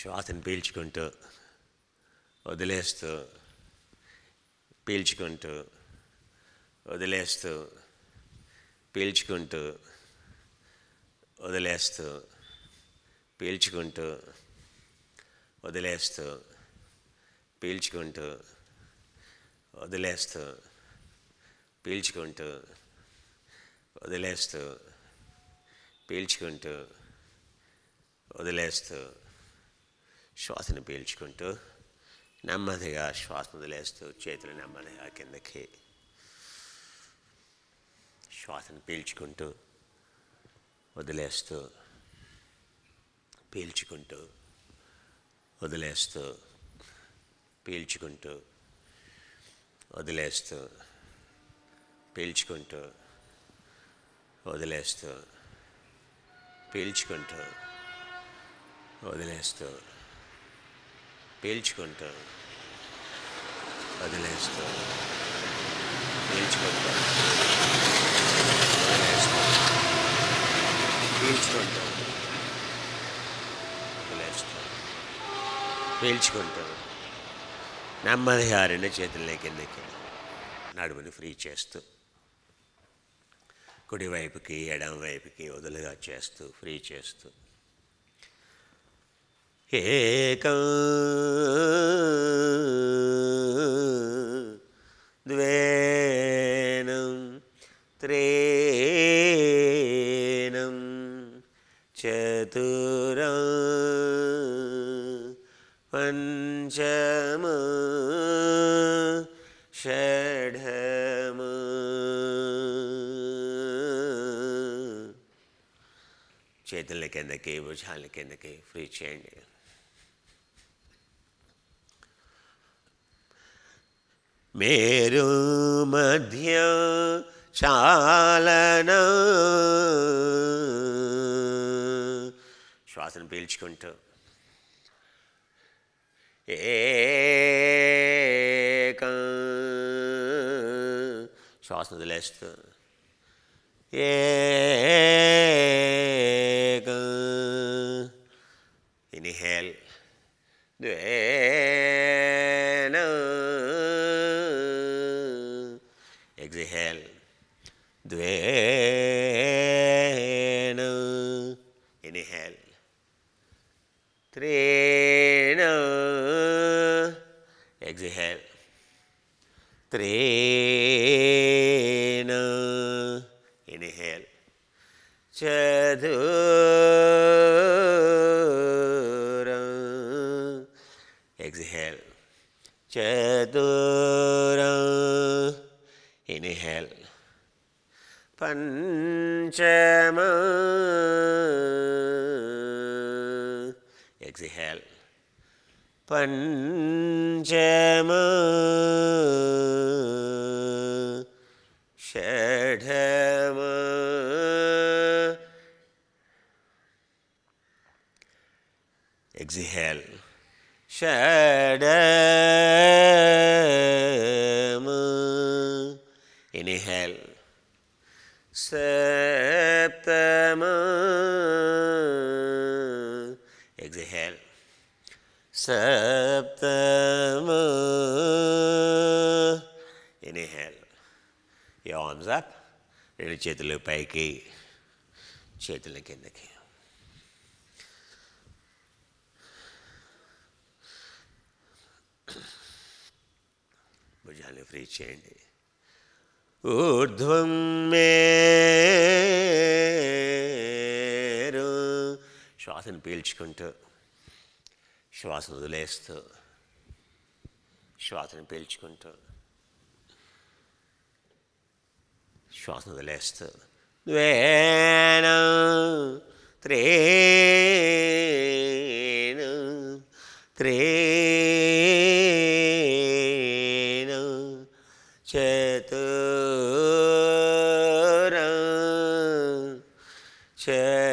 Schwarzen Bildkante, de or the last, letzte Bildkante, de letzte పీల్చుకుంటూ వదిలేస్తూ పీల్చుకుంటూ వదిలేస్తూ పీల్చుకుంటూ వదిలేస్తూ పీల్చుకుంటూ వదిలేస్తూ శ్వాసను పీల్చుకుంటూ నెమ్మదిగా శ్వాస వదిలేస్తూ చేతులు నెమ్మదిగా కిందకి శ్వాసను పీల్చుకుంటూ వదిలేస్తూ పీల్చుకుంటూ వదిలేస్తూ పీల్చుకుంటూ వదిలేస్తూ పీల్చుకుంటూ వదిలేస్తూ పీల్చుకుంటూ వదిలేస్తూ పీల్చుకుంటారు వదిలేస్తారు పీల్చుకుంటాను పీల్చుకుంటారు పీల్చుకుంటారు నెమ్మదిగా ఆరిన చేతుల్లోకి ఎన్నికలు నడుముని ఫ్రీ చేస్తూ కుడివైపుకి ఎడం వైపుకి వదులుగా చేస్తూ ఫ్రీ చేస్తూ ഏക ദ്വേനം ത്രേനം ചതുര പഞ്ചമ ഷഡമ చేతుల కిందకి భుజాల కిందకి ఫ్రీ చేయండి മേരുമധ്യ చాలన శ్వాసను పీల్చుకుంటూ ఏక శ్వాసను వదిలేస్తూ ఏక ఇనిహేల్ ద్వేనా द्वेणु inhale three exhale त्रेणु inhale चतुर exhale चतुर inhale பஞ்சம எக்ஸிஹேல் பஞ்சம ஷடம எக்ஸிஹேல் ஷட Septama. Exhale. Septama. Inhale. Your arms up. రెండు చేతులు పైకి చేతుల కిందకి భుజాన్ని free change. ఊర్ధ్వం మేరు శ్వాసను పీల్చుకుంటూ శ్వాస వదిలేస్తూ శ్వాసను పీల్చుకుంటూ శ్వాస వదిలేస్తూ ద్వేణ త్రేణ త్రే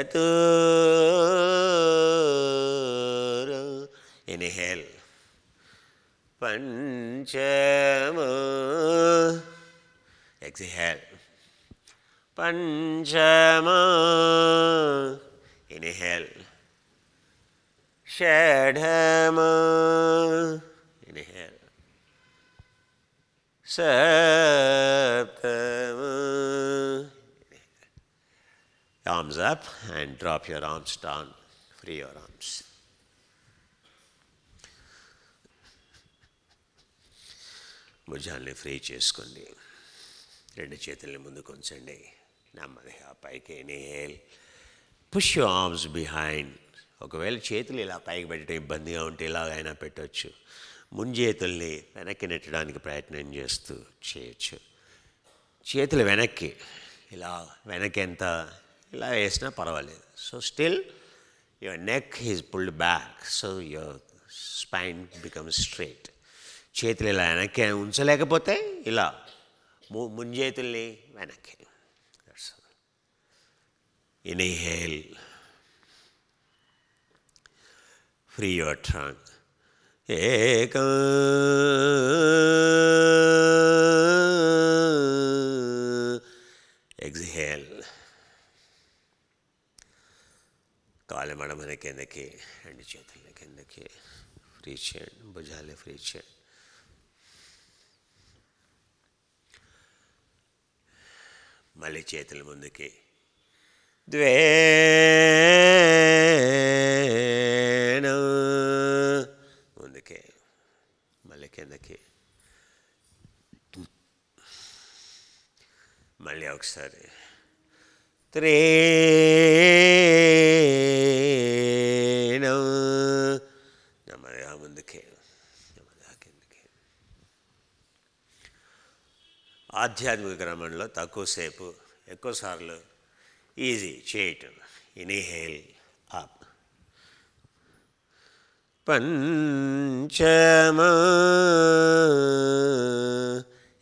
चतुर inhale panchama exhale panchama inhale shadhama inhale saptama Arms up and drop your arms down. Free your arms. భుజాల్ని ఫ్రీ చేసుకోండి రెండు చేతుల్ని ముందుకు ఉంచండి నెమ్మదిగా పైకి inhale push you arms behind ఒకవేళ చేతులు ఇలా పైకి పెట్టడం ఇబ్బందిగా ఉంటే ఇలాగైనా పెట్టవచ్చు ముంజేతుల్ని వెనక్కి నెట్టడానికి ప్రయత్నం చేస్తూ చేయొచ్చు చేతులు వెనక్కి ఇలా ఎంత ఇలా వేసినా పర్వాలేదు so still your neck is pulled back so your spine become straight చేతులు ఇలా వెనక్కి ఉంచలేకపోతే ఇలా ముంజేతుల్ని వెనక్కి ఇన్హేల్ ఫ్రీ యువర్ ట్రాంగ్ ఏక ఎగ్జిహేల్ आले मैडम ने कहने के एंड चेतन ने कहने के फ्री चेन बुझा ले फ्री चेन मल चेतल मुंदे के द्वे मुंदे मल ఆధ్యాత్మిక క్రమంలో తక్కువసేపు ఎక్కువసార్లు ఈజీ చేయటం ఇనిహేల్ అప్ పంచమ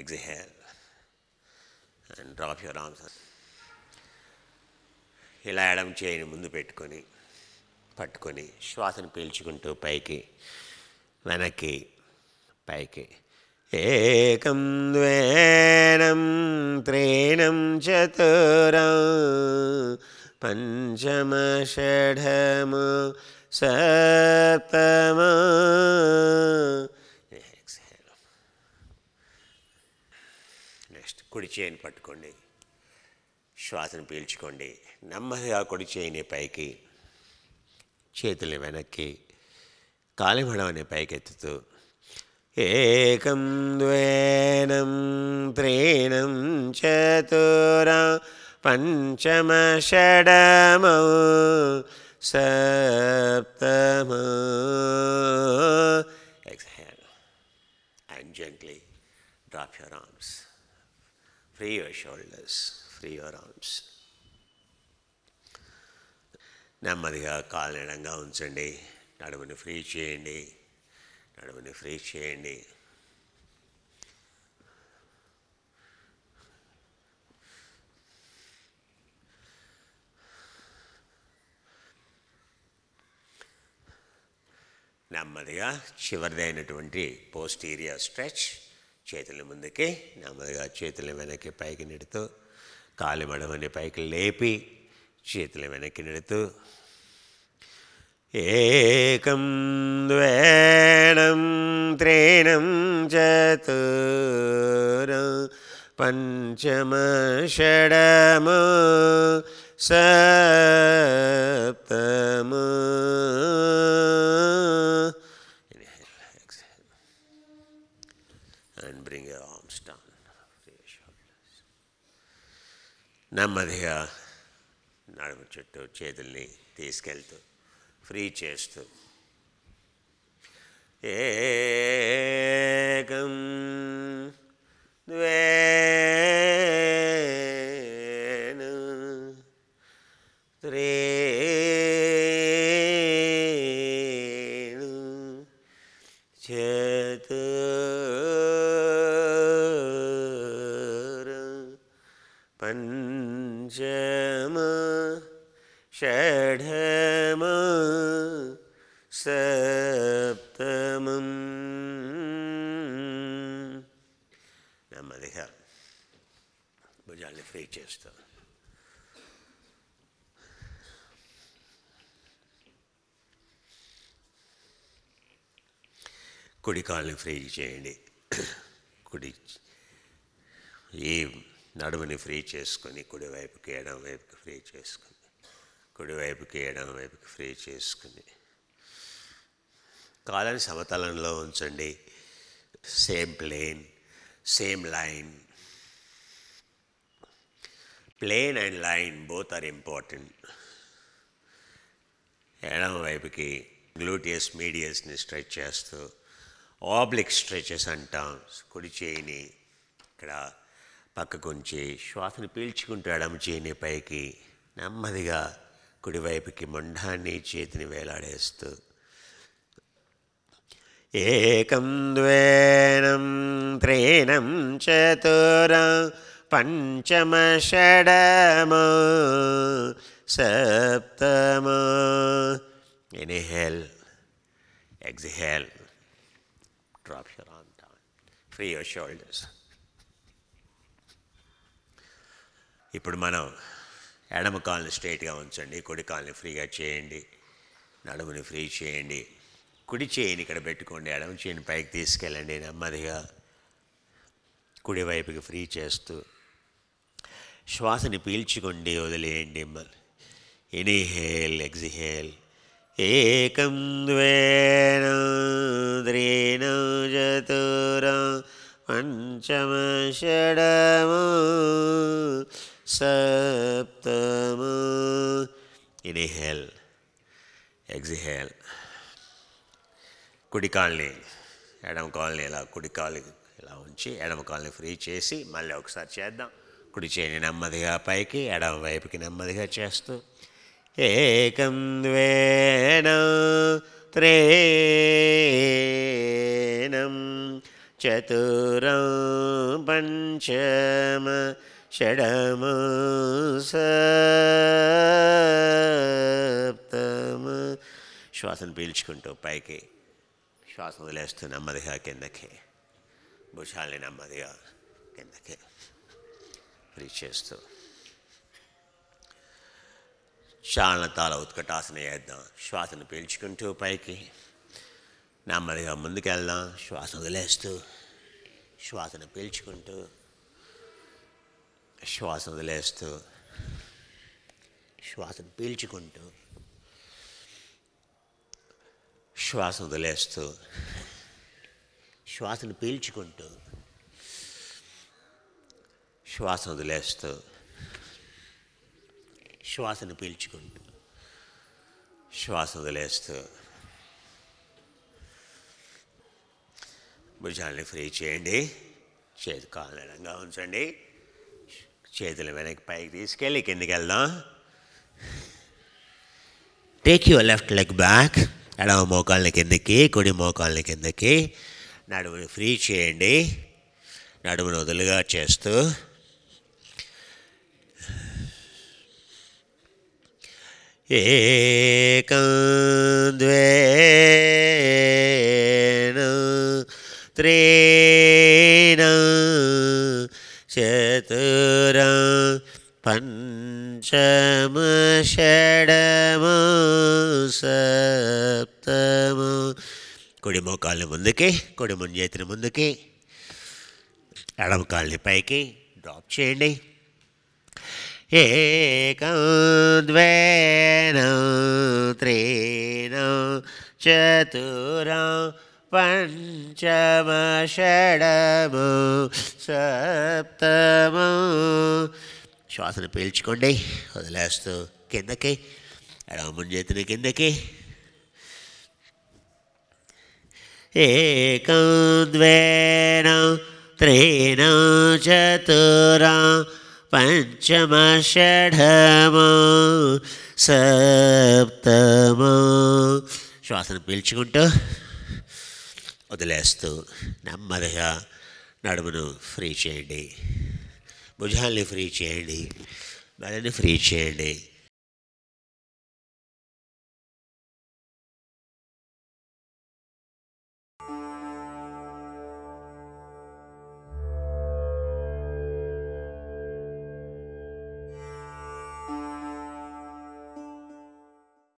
exhale and drop your answer ఇలా ఎడం చేయని ముందు పెట్టుకొని పట్టుకొని శ్వాసను పీల్చుకుంటూ పైకి వెనక్కి పైకి ఏకం द्वेनं त्रीणं चतुरं पञ्चमषढम सप्तम నెక్స్ట్ కుడి చేయని పట్టుకోండి శ్వాసను పీల్చుకోండి నెమ్మదిగా కుడి చేయని పైకి చేతులు వెనక్కి కాలిమడవని పైకెత్తుతూ एकं द्वेनं त्रीणं चतुरा पञ्चमषडमौ सप्तम exhale and gently drop your arms free your shoulders free your arms నెమ్మదిగా కాలు నిడంగా ఉంచండి నడుముని ఫ్రీ చేయండి అడవిని ఫ్రీ చేయండి నెమ్మదిగా చివరిదైనటువంటి పోస్టీరియా స్ట్రెచ్ చేతుల ముందుకి నెమ్మదిగా చేతుల వెనక్కి పైకి నెడుతూ కాలి మడమని పైకి లేపి చేతుల వెనక్కి నెడుతూ ഏകം ദ്വേണം ത്രേണം ചതുര പഞ്ചമ ഷഡമ സപ്തമ നമ്മധിക നാളെ ചുട്ടു ചേതൽ തീസുക ఫ్రీ చేస్తూ ఏ సప్తమం నెమ్మదిగా భుజాన్ని ఫ్రీ చేస్తాను కుడి కాళ్ళని ఫ్రీ చేయండి కుడి ఈ నడుముని ఫ్రీ చేసుకొని కుడివైపుకి ఎడం వైపుకి ఫ్రీ చేసుకుని కుడివైపుకి ఎడం వైపుకి ఫ్రీ చేసుకుని కాలని సమతలంలో ఉంచండి same plane same line plane and line both are important ఎడమ వైపుకి గ్లూటియస్ మీడియస్ని స్ట్రెచ్ చేస్తూ ఆబ్లిక్ స్ట్రెచెస్ అంటాం కుడి చేయిని ఇక్కడ పక్కకుంచి శ్వాసను పీల్చుకుంటూ ఎడమ చేయిని పైకి నెమ్మదిగా కుడివైపుకి మొండాన్ని చేతిని వేలాడేస్తూ ఏకం ద్వేనం త్రీణం చతుర పంచమ షడమ సప్తమ inhale exhale drop your on down free your shoulders ఇప్పుడు మనం ఎడమ కాల్ని స్ట్రైట్గా ఉంచండి కుడి కాల్ని ఫ్రీగా చేయండి నడుముని ఫ్రీ చేయండి కుడి చేయిని ఇక్కడ పెట్టుకోండి ఎడమ చేయిని పైకి తీసుకెళ్ళండి నెమ్మదిగా కుడివైపుకి ఫ్రీ చేస్తూ శ్వాసని పీల్చుకోండి వదిలేయండి ఇనిహేల్ ఎగ్జిహేల్ ఏకం ద్వేణ చతురా పంచమ షడము సప్తము ఇనిహేల్ ఎగ్జిహేల్ కుడి కాలనీ ఎడమ కాలనీ ఇలా కుడి కాలు ఇలా ఉంచి ఎడమ కాలనీ ఫ్రీ చేసి మళ్ళీ ఒకసారి చేద్దాం కుడి చేయని నెమ్మదిగా పైకి ఎడమ వైపుకి నెమ్మదిగా చేస్తూ ఏకం ద్వేణ త్రేణం చతురం పంచమ షడము సప్తము శ్వాసను పీల్చుకుంటూ పైకి శ్వాస వదిలేస్తూ నెమ్మదిగా కిందకి భుషాలని నెమ్మదిగా కిందకి రీచ్ చేస్తూ చాలతాల ఉత్కటాసన వేద్దాం శ్వాసను పీల్చుకుంటూ పైకి నెమ్మదిగా ముందుకెళ్దాం శ్వాస వదిలేస్తూ శ్వాసను పీల్చుకుంటూ శ్వాస వదిలేస్తూ శ్వాసను పీల్చుకుంటూ శ్వాస వదిలేస్తూ శ్వాసను పీల్చుకుంటూ శ్వాస వదిలేస్తూ శ్వాసను పీల్చుకుంటూ శ్వాస వదిలేస్తూ భుజాలని ఫ్రీ చేయండి చేతి కాలంగా ఉంచండి చేతులు వెనక్కి పైకి తీసుకెళ్ళి కిందకి వెళ్దాం take your left leg back ఎడవ మోకాళ్ళ కిందకి కుడి మోకాళ్ళ కిందకి నడుమును ఫ్రీ చేయండి నడుమును వదులుగా చేస్తూ ఏకం ద్వేన చతుర పంచమ షడమ స చేస్తాము కొడి మోకాల్ని ముందుకి కొడి ముంజేతిని ముందుకి ఎడమ కాల్ని పైకి డ్రాప్ చేయండి ఏకం ద్వేనం త్రీణం చతురం పంచమ షడము సప్తము శ్వాసను పీల్చుకోండి వదిలేస్తూ కిందకి ఎడవ ముంజేతిని కిందకి ద్వేణ త్రేణ त्रीण పంచమ పంచమషఢమ సప్తమ శ్వాసను పీల్చుకుంటూ వదిలేస్తూ నెమ్మదిగా నడుమును ఫ్రీ చేయండి భుజాల్ని ఫ్రీ చేయండి బలని ఫ్రీ చేయండి